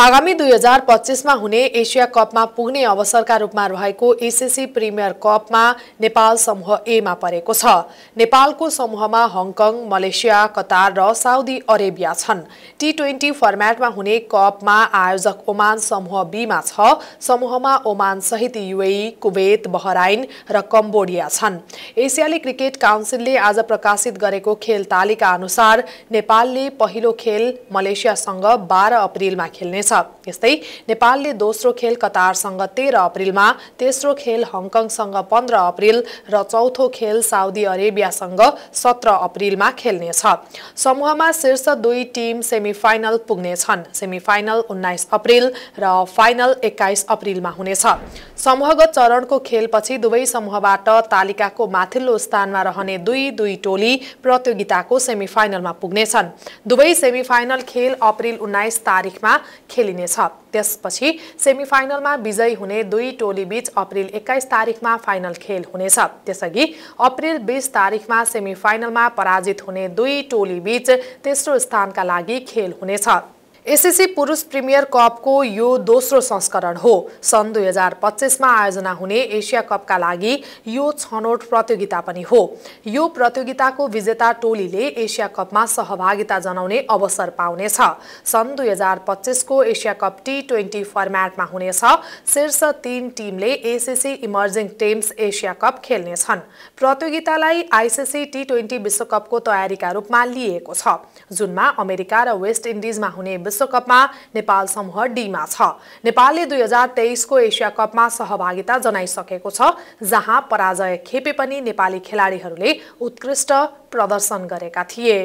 आगामी दुई हजार पच्चिसमा हुने एसिया कपमा पुग्ने अवसरका रूपमा रहेको एसएससी प्रिमियर कपमा नेपाल समूह एमा परेको छ नेपालको समूहमा हङकङ मलेसिया कतार र साउदी अरेबिया छन् टी ट्वेन्टी फर्मेटमा हुने कपमा आयोजक ओमान समूह बीमा छ समूहमा ओमान सहित युएई कुवेत बहराइन र कम्बोडिया छन् एसियाली क्रिकेट काउन्सिलले आज प्रकाशित गरेको खेल तालिका अनुसार नेपालले पहिलो खेल मलेसियासँग बाह्र अप्रेलमा खेल्ने हुनेछ यस्तै नेपालले दोस्रो खेल कतारसँग तेह्र अप्रेलमा तेस्रो खेल हङकङसँग पन्ध्र अप्रेल र चौथो खेल साउदी अरेबियासँग सत्र अप्रेलमा खेल्नेछ समूहमा शीर्ष दुई टिम फाइनल पुग्नेछन् सेमी फाइनल उन्नाइस अप्रेल र फाइनल एक्काइस अप्रेलमा हुनेछ समूहगत चरणको खेलपछि दुवै समूहबाट तालिकाको माथिल्लो स्थानमा रहने दुई दुई टोली प्रतियोगिताको सेमी फाइनलमा पुग्नेछन् दुवै सेमी फाइनल खेल अप्रिल उन्नाइस तारिकमा खेलिनेछ त्यसपछि सेमिफाइनलमा विजयी हुने दुई टोलीबीच अप्रिल एक्काइस तारिकमा फाइनल खेल हुनेछ त्यसअघि अप्रेल बिस तारिकमा सेमिफाइनलमा पराजित हुने दुई टोलीबीच तेस्रो स्थानका लागि खेल हुनेछ एसएससी पुरुष प्रिमियर कपको यो दोस्रो संस्करण हो सन् दुई हजार पच्चिसमा आयोजना हुने एसिया कपका लागि यो छनौट प्रतियोगिता पनि हो यो प्रतियोगिताको विजेता टोलीले एसिया कपमा सहभागिता जनाउने अवसर पाउनेछ सन् दुई हजार पच्चिसको एसिया कप टी ट्वेन्टी फर्म्याटमा हुनेछ शीर्ष तीन टिमले ACC emerging teams Asia cup खेल्नेछन् प्रतियोगितालाई आइसिसी टी ट्वेन्टी विश्वकपको तयारीका रूपमा लिएको छ जुनमा अमेरिका र वेस्ट इन्डिजमा हुने विश्वकपमा नेपाल समूह डीमा छ नेपालले दुई हजार तेइसको एसिया कपमा सहभागिता जनाइसकेको छ जहाँ पराजय खेपे पनि नेपाली खेलाडीहरूले उत्कृष्ट प्रदर्शन गरेका थिए